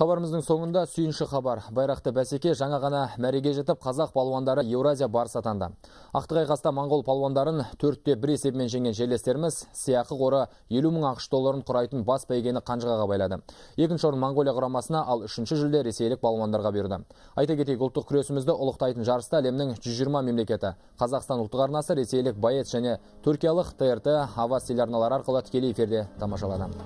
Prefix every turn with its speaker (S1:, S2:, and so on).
S1: Хабарымыздың соңында сүйінші хабар. Байрақты бәсеке жаңа ғана мәреге жетіп қазақ палуандары Еуразия барысы атанды. Ақтығай қаста моңғол палуандарын төртте бір есебімен жеңген жерлестеріміз сыйақы қоры елу мың ақш долларын құрайтын бас бәйгені қанжығаға байлады. Екінші орын Моңғолия құрамасына, ал үшінші жүлде ресейлік палуандарға берді. Айта кетейік ұлттық күресімізді ұлықтайтын жарыста әлемнің 120 мемлекеті, Қазақстан ұлттық арнасы, ресейлік боец және түркиялық ТРТ Авас телеарналары арқылы тікелей эфирде тамашалады.